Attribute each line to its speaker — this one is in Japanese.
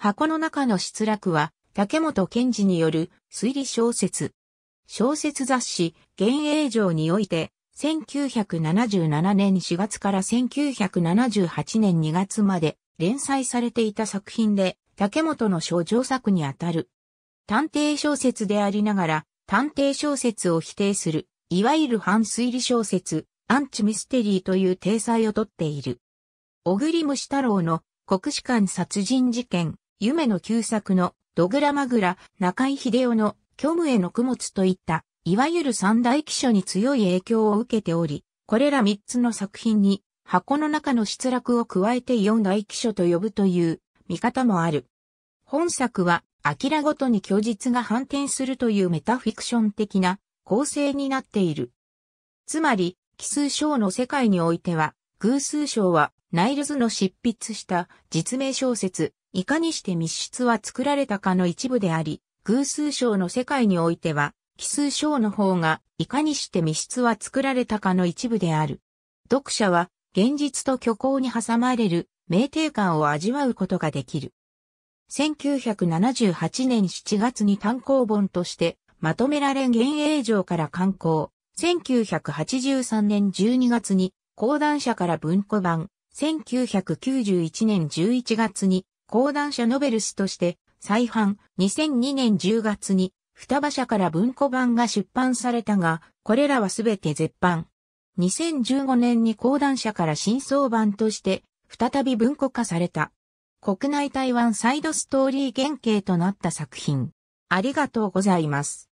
Speaker 1: 箱の中の失落は、竹本賢治による推理小説。小説雑誌、幻影城において、1977年4月から1978年2月まで連載されていた作品で、竹本の症状作にあたる。探偵小説でありながら、探偵小説を否定する、いわゆる反推理小説、アンチミステリーという体裁をとっている。小栗虫太郎の国士官殺人事件、夢の旧作のドグラマグラ、中井秀夫の虚無への供物といった、いわゆる三大記書に強い影響を受けており、これら三つの作品に箱の中の失落を加えて四大記書と呼ぶという見方もある。本作は、明らごとに虚実が反転するというメタフィクション的な構成になっている。つまり、奇数章の世界においては、偶数章はナイルズの執筆した実名小説、いかにして密室は作られたかの一部であり、偶数章の世界においては、奇数章の方が、いかにして密室は作られたかの一部である。読者は、現実と虚構に挟まれる、明定感を味わうことができる。1978年7月に単行本として、まとめられ現映場から刊行。1983年12月に、講談社から文庫版。1991年11月に、講談社ノベルスとして再販2002年10月に双葉社から文庫版が出版されたが、これらはすべて絶版。2015年に講談社から新装版として再び文庫化された。国内台湾サイドストーリー原型となった作品。ありがとうございます。